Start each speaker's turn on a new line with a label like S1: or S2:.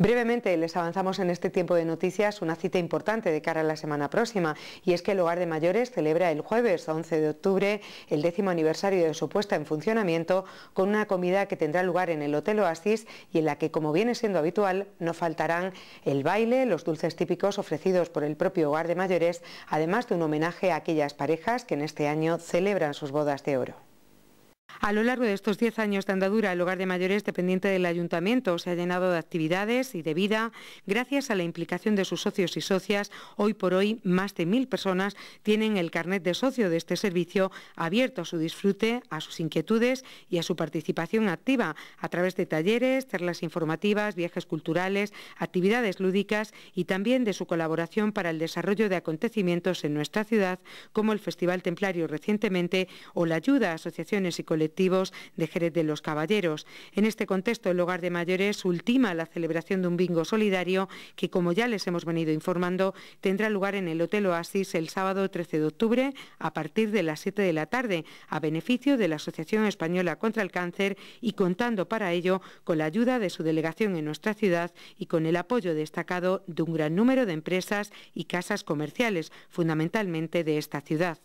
S1: Brevemente les avanzamos en este tiempo de noticias una cita importante de cara a la semana próxima y es que el Hogar de Mayores celebra el jueves 11 de octubre el décimo aniversario de su puesta en funcionamiento con una comida que tendrá lugar en el Hotel Oasis y en la que como viene siendo habitual no faltarán el baile, los dulces típicos ofrecidos por el propio Hogar de Mayores, además de un homenaje a aquellas parejas que en este año celebran sus bodas de oro. A lo largo de estos 10 años de andadura, el hogar de mayores dependiente del ayuntamiento se ha llenado de actividades y de vida gracias a la implicación de sus socios y socias. Hoy por hoy, más de mil personas tienen el carnet de socio de este servicio abierto a su disfrute, a sus inquietudes y a su participación activa a través de talleres, charlas informativas, viajes culturales, actividades lúdicas y también de su colaboración para el desarrollo de acontecimientos en nuestra ciudad, como el Festival Templario recientemente o la ayuda a asociaciones y colectivos de Jerez de los Caballeros. En este contexto, el Hogar de Mayores ultima la celebración de un bingo solidario que, como ya les hemos venido informando, tendrá lugar en el Hotel Oasis el sábado 13 de octubre a partir de las 7 de la tarde, a beneficio de la Asociación Española contra el Cáncer y contando para ello con la ayuda de su delegación en nuestra ciudad y con el apoyo destacado de un gran número de empresas y casas comerciales, fundamentalmente de esta ciudad.